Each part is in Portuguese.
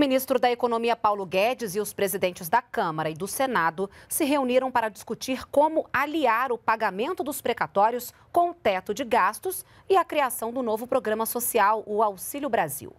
O ministro da Economia Paulo Guedes e os presidentes da Câmara e do Senado se reuniram para discutir como aliar o pagamento dos precatórios com o teto de gastos e a criação do novo programa social, o Auxílio Brasil.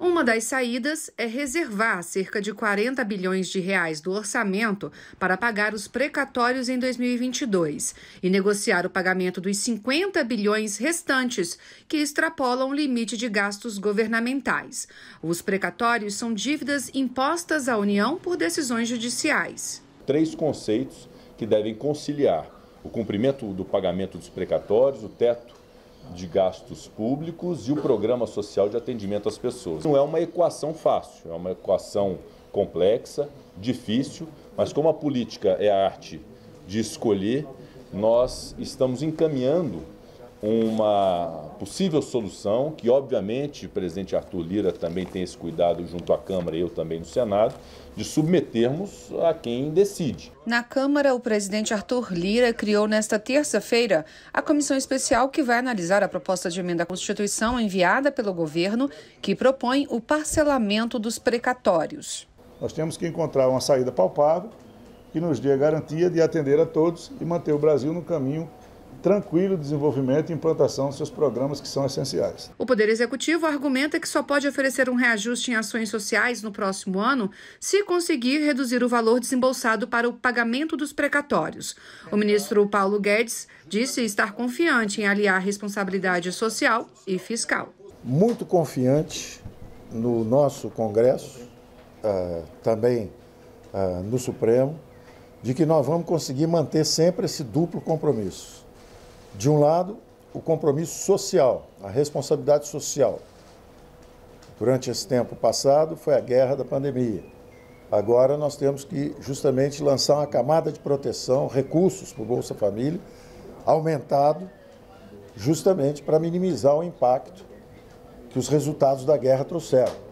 Uma das saídas é reservar cerca de 40 bilhões de reais do orçamento para pagar os precatórios em 2022 e negociar o pagamento dos 50 bilhões restantes, que extrapolam o limite de gastos governamentais. Os precatórios são dívidas impostas à União por decisões judiciais. Três conceitos que devem conciliar o cumprimento do pagamento dos precatórios, o teto de gastos públicos e o programa social de atendimento às pessoas. Não é uma equação fácil, é uma equação complexa, difícil, mas como a política é a arte de escolher, nós estamos encaminhando uma possível solução, que obviamente o presidente Arthur Lira também tem esse cuidado junto à Câmara e eu também no Senado, de submetermos a quem decide. Na Câmara, o presidente Arthur Lira criou nesta terça-feira a comissão especial que vai analisar a proposta de emenda à Constituição enviada pelo governo, que propõe o parcelamento dos precatórios. Nós temos que encontrar uma saída palpável que nos dê a garantia de atender a todos e manter o Brasil no caminho tranquilo desenvolvimento e implantação dos seus programas que são essenciais. O Poder Executivo argumenta que só pode oferecer um reajuste em ações sociais no próximo ano se conseguir reduzir o valor desembolsado para o pagamento dos precatórios. O ministro Paulo Guedes disse estar confiante em aliar responsabilidade social e fiscal. Muito confiante no nosso Congresso, eh, também eh, no Supremo, de que nós vamos conseguir manter sempre esse duplo compromisso de um lado, o compromisso social, a responsabilidade social. Durante esse tempo passado foi a guerra da pandemia. Agora nós temos que justamente lançar uma camada de proteção, recursos para o Bolsa Família, aumentado justamente para minimizar o impacto que os resultados da guerra trouxeram.